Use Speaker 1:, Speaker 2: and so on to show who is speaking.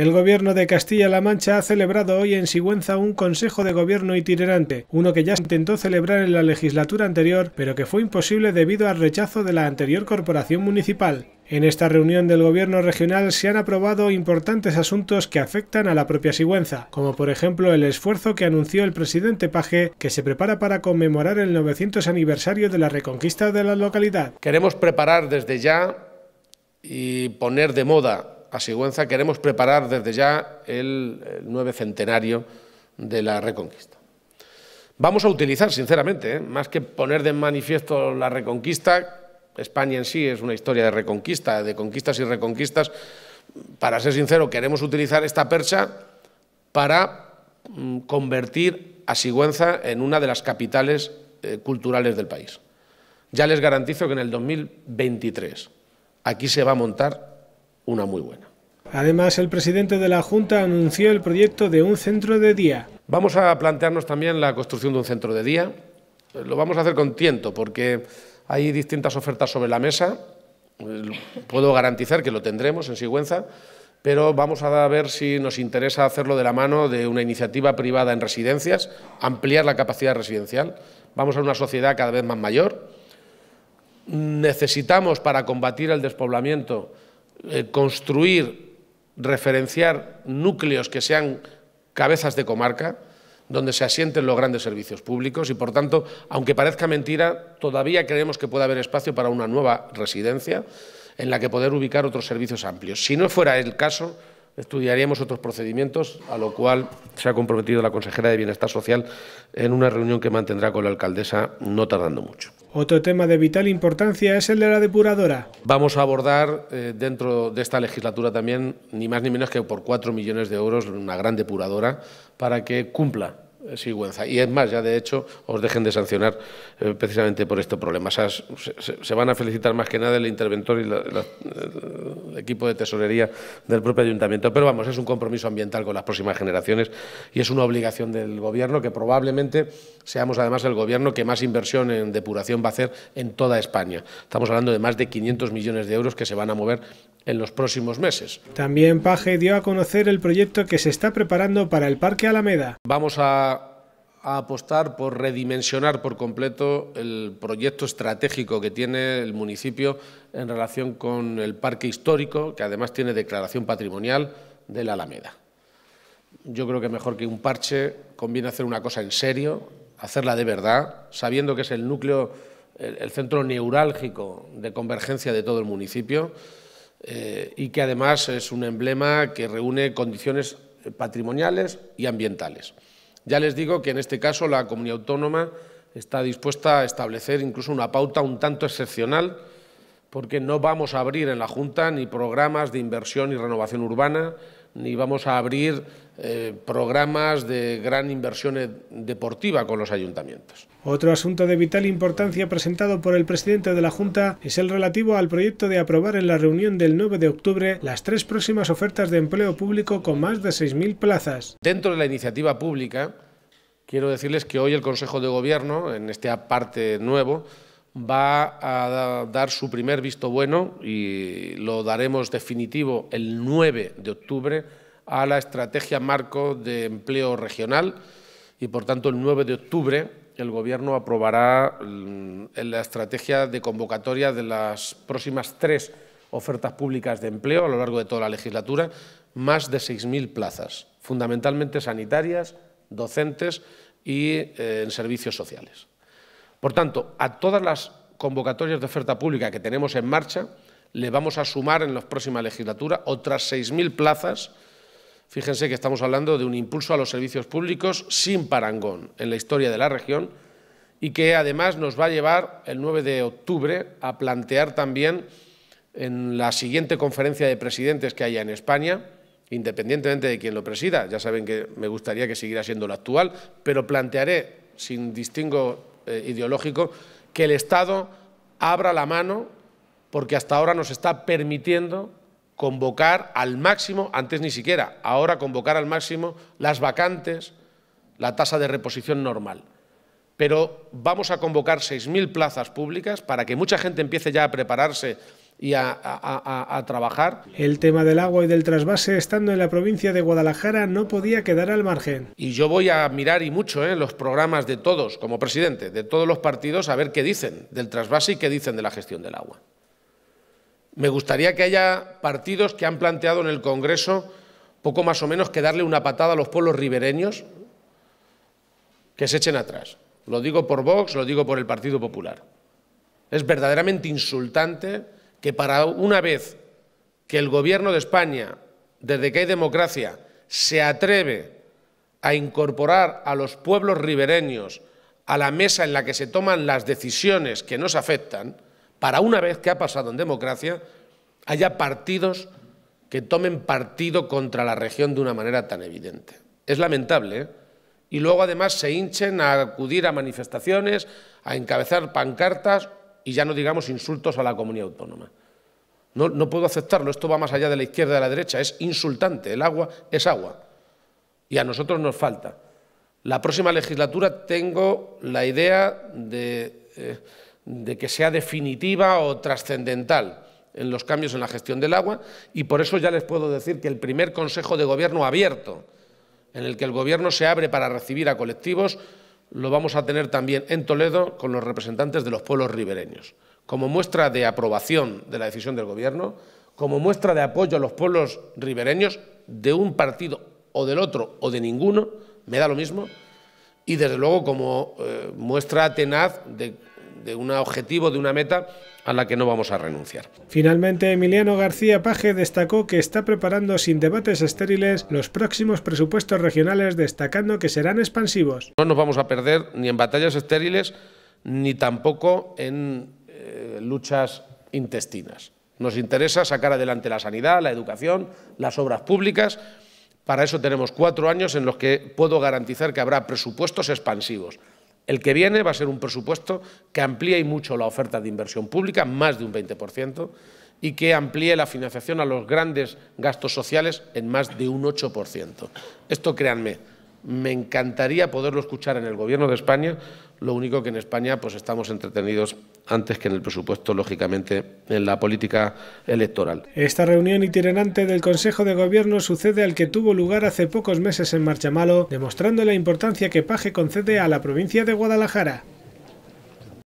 Speaker 1: El gobierno de Castilla-La Mancha ha celebrado hoy en Sigüenza un consejo de gobierno itinerante, uno que ya se intentó celebrar en la legislatura anterior, pero que fue imposible debido al rechazo de la anterior corporación municipal. En esta reunión del Gobierno regional se han aprobado importantes asuntos que afectan a la propia Sigüenza, como por ejemplo el esfuerzo que anunció el presidente Paje que se prepara para conmemorar el 900 aniversario de la reconquista de la localidad.
Speaker 2: Queremos preparar desde ya y poner de moda a Sigüenza queremos preparar desde ya el, nueve centenario de la Reconquista. Vamos a utilizar, sinceramente, ¿eh? más que poner de manifiesto la Reconquista, España en sí es una historia de reconquista, de conquistas y reconquistas. Para ser sincero, queremos utilizar esta percha para mm, convertir a Sigüenza en una de las capitales eh, culturales del país. Ya les garantizo que en el 2023 aquí se va a montar una muy buena.
Speaker 1: Además, el presidente de la Junta anunció el proyecto de un centro de día.
Speaker 2: Vamos a plantearnos también la construcción de un centro de día. Lo vamos a hacer con tiento porque hay distintas ofertas sobre la mesa. Eh, puedo garantizar que lo tendremos en Sigüenza, pero vamos a ver si nos interesa hacerlo de la mano de una iniciativa privada en residencias, ampliar la capacidad residencial. Vamos a una sociedad cada vez más mayor. Necesitamos para combatir el despoblamiento eh, construir, referenciar núcleos que sean cabezas de comarca, donde se asienten los grandes servicios públicos y, por tanto, aunque parezca mentira, todavía creemos que puede haber espacio para una nueva residencia en la que poder ubicar otros servicios amplios. Si no fuera el caso, estudiaríamos otros procedimientos, a lo cual se ha comprometido la consejera de Bienestar Social en una reunión que mantendrá con la alcaldesa no tardando mucho.
Speaker 1: Otro tema de vital importancia es el de la depuradora.
Speaker 2: Vamos a abordar eh, dentro de esta legislatura también, ni más ni menos que por cuatro millones de euros, una gran depuradora para que cumpla eh, sigüenza. Y es más, ya de hecho os dejen de sancionar eh, precisamente por este problema. se, van a felicitar más que nada el interventor y el equipo de tesorería del propio ayuntamiento. Pero vamos, es un compromiso ambiental con las próximas generaciones y es una obligación del Gobierno que probablemente seamos además el Gobierno que más inversión en depuración va a hacer en toda España. Estamos hablando de más de 500 millones de euros que se van a mover en los próximos meses.
Speaker 1: También Paje dio a conocer el proyecto que se está preparando para el Parque Alameda.
Speaker 2: Vamos a a apostar por redimensionar por completo el proyecto estratégico que tiene el municipio en relación con el parque histórico, que además tiene declaración patrimonial de la Alameda. Yo creo que mejor que un parche conviene hacer una cosa en serio, hacerla de verdad, sabiendo que es el núcleo, el, centro neurálgico de convergencia de todo el municipio eh, y que además es un emblema que reúne condiciones patrimoniales y ambientales. Ya les digo que en este caso la comunidad autónoma está dispuesta a establecer incluso una pauta un tanto excepcional, porque no vamos a abrir en la Junta ni programas de inversión y renovación urbana, ni vamos a abrir eh, programas de gran inversión e- deportiva con los ayuntamientos.
Speaker 1: Otro asunto de vital importancia presentado por el presidente de la Junta es el relativo al proyecto de aprobar en la reunión del 9 de octubre las tres próximas ofertas de empleo público con más de 6.000 plazas.
Speaker 2: Dentro de la iniciativa pública, quiero decirles que hoy el Consejo de Gobierno, en este aparte nuevo, va a dar su primer visto bueno y lo daremos definitivo el 9 de octubre a la estrategia marco de empleo regional y por tanto el 9 de octubre el Gobierno aprobará mm, la estrategia de convocatoria de las próximas tres ofertas públicas de empleo a lo largo de toda la legislatura, más de 6.000 plazas, fundamentalmente sanitarias, docentes y eh, en servicios sociales. Por tanto, a todas las convocatorias de oferta pública que tenemos en marcha, le vamos a sumar en la próxima legislatura otras 6.000 plazas. Fíjense que estamos hablando de un impulso a los servicios públicos sin parangón en la historia de la región y que además nos va a llevar el 9 de octubre a plantear también en la siguiente conferencia de presidentes que haya en España, independientemente de quien lo presida, ya saben que me gustaría que siguiera siendo la actual, pero plantearé, sin distingo eh, ideológico, que el Estado abra la mano porque hasta ahora nos está permitiendo convocar al máximo, antes ni siquiera, ahora convocar al máximo las vacantes, la tasa de reposición normal. Pero vamos a convocar 6.000 plazas públicas para que mucha gente empiece ya a prepararse y a, trabajar.
Speaker 1: El tema del agua y del trasvase, estando en la provincia de Guadalajara, no podía quedar al margen.
Speaker 2: Y yo voy a mirar y mucho ¿eh? los programas de todos, como presidente, de todos los partidos, a ver qué dicen del trasvase y qué dicen de la gestión del agua. Me gustaría que haya partidos que han planteado en el Congreso poco más o menos que darle una patada a los pueblos ribereños que se echen atrás. Lo digo por Vox, lo digo por el Partido Popular. Es verdaderamente insultante que para una vez que el Gobierno de España, desde que hay democracia, se atreve a incorporar a los pueblos ribereños a la mesa en la que se toman las decisiones que nos afectan, para una vez que ha pasado en democracia, haya partidos que tomen partido contra la región de una manera tan evidente. Es lamentable. ¿eh? Y luego además se hinchen a acudir a manifestaciones, a encabezar pancartas y ya no digamos insultos a la comunidad autónoma. No, puedo aceptarlo, esto va más allá de la izquierda y de la derecha, es insultante, el agua es agua. Y a nosotros nos falta. La próxima legislatura tengo la idea de, eh, de que sea definitiva o trascendental en los cambios en la gestión del agua y por eso ya les puedo decir que el primer Consejo de Gobierno abierto, en el que el Gobierno se abre para recibir a colectivos lo vamos a tener también en Toledo con los representantes de los pueblos ribereños. Como muestra de aprobación de la decisión del Gobierno, como muestra de apoyo a los pueblos ribereños de un partido o del otro o de ninguno, me da lo mismo, y desde luego como eh, muestra tenaz de de un objetivo, de una meta a la que no vamos a renunciar.
Speaker 1: Finalmente, Emiliano García Paje destacó que está preparando sin debates estériles los próximos presupuestos regionales, destacando que serán expansivos.
Speaker 2: No nos vamos a perder ni en batallas estériles ni tampoco en eh, luchas intestinas. Nos interesa sacar adelante la sanidad, la educación, las obras públicas. Para eso tenemos cuatro años en los que puedo garantizar que habrá presupuestos expansivos. El que viene va a ser un presupuesto que amplíe y mucho la oferta de inversión pública, más de un 20%, y que amplíe la financiación a los grandes gastos sociales en más de un 8%. Esto, créanme, me encantaría poderlo escuchar en el Gobierno de España lo único que en España pues estamos entretenidos antes que en el presupuesto, lógicamente, en la política electoral.
Speaker 1: Esta reunión itinerante del Consejo de Gobierno sucede al que tuvo lugar hace pocos meses en Marchamalo, demostrando la importancia que Paje concede a la provincia de Guadalajara.